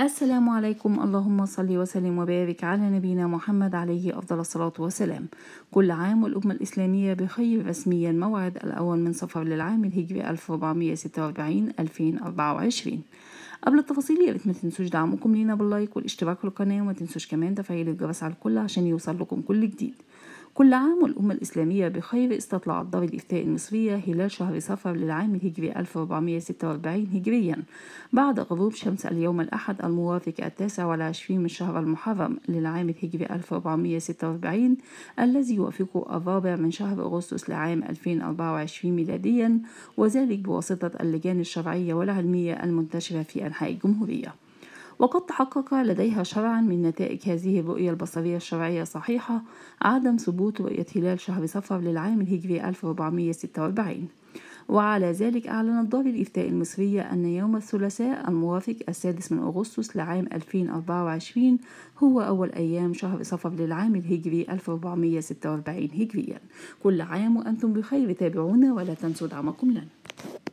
السلام عليكم اللهم صل وسلم وبارك على نبينا محمد عليه أفضل الصلاة والسلام كل عام والأمة الإسلامية بخير رسميا موعد الأول من صفر للعام الهجري 1446 2024 قبل التفاصيل يا ريت ما تنسوش دعمكم لينا باللايك والاشتراك في القناة وما تنسوش كمان تفعيل الجرس على الكل عشان يوصل لكم كل جديد كل عام والأمة الإسلامية بخير استطلعت دار الإفتاء المصرية هلال شهر صفر للعام الهجري 1446 هجريا بعد غروب شمس اليوم الأحد الموافق التاسع والعشرين من شهر المحرم للعام الهجري 1446 الذي يوافق الرابع من شهر أغسطس لعام 2024 ميلاديا وذلك بواسطة اللجان الشرعية والعلمية المنتشرة في أنحاء الجمهورية وقد تحقق لديها شرعا من نتائج هذه الرؤية البصرية الشرعية صحيحة عدم ثبوت رؤية هلال شهر صفر للعام الهجري 1446 وعلى ذلك أعلنت دار الإفتاء المصرية أن يوم الثلاثاء الموافق السادس من أغسطس لعام 2024 هو أول أيام شهر صفر للعام الهجري 1446 هجريا كل عام وأنتم بخير تابعونا ولا تنسوا دعمكم لنا